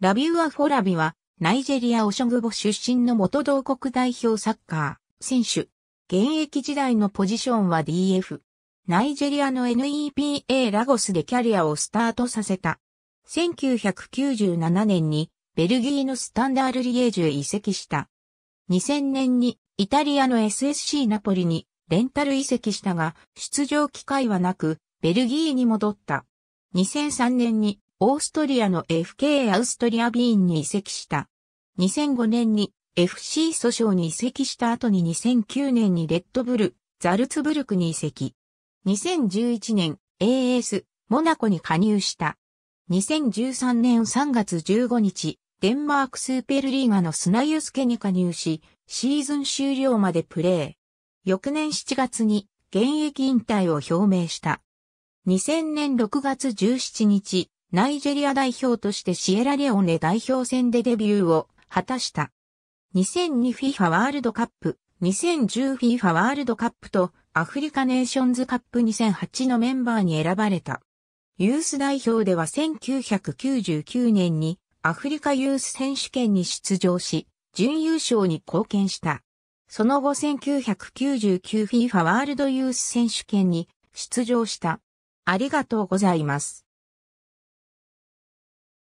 ラビーア・フォラビは、ナイジェリア・オショグボ出身の元同国代表サッカー、選手。現役時代のポジションは DF。ナイジェリアの NEPA ラゴスでキャリアをスタートさせた。1997年にベルギーのスタンダールリエージュへ移籍した。2000年にイタリアの SSC ナポリにレンタル移籍したが出場機会はなくベルギーに戻った。2003年にオーストリアの FK アウストリアビーンに移籍した。2005年に FC 訴訟に移籍した後に2009年にレッドブル、ザルツブルクに移籍。2011年 AS、モナコに加入した。2013年3月15日、デンマークスーペルリーガのスナユスケに加入し、シーズン終了までプレー。翌年7月に現役引退を表明した。2000年6月17日、ナイジェリア代表としてシエラレオネ代表戦でデビューを果たした。2002FIFA ワールドカップ、2010FIFA ワールドカップとアフリカネーションズカップ2008のメンバーに選ばれた。ユース代表では1999年にアフリカユース選手権に出場し、準優勝に貢献した。その後 1999FIFA ワールドユース選手権に出場した。ありがとうございます。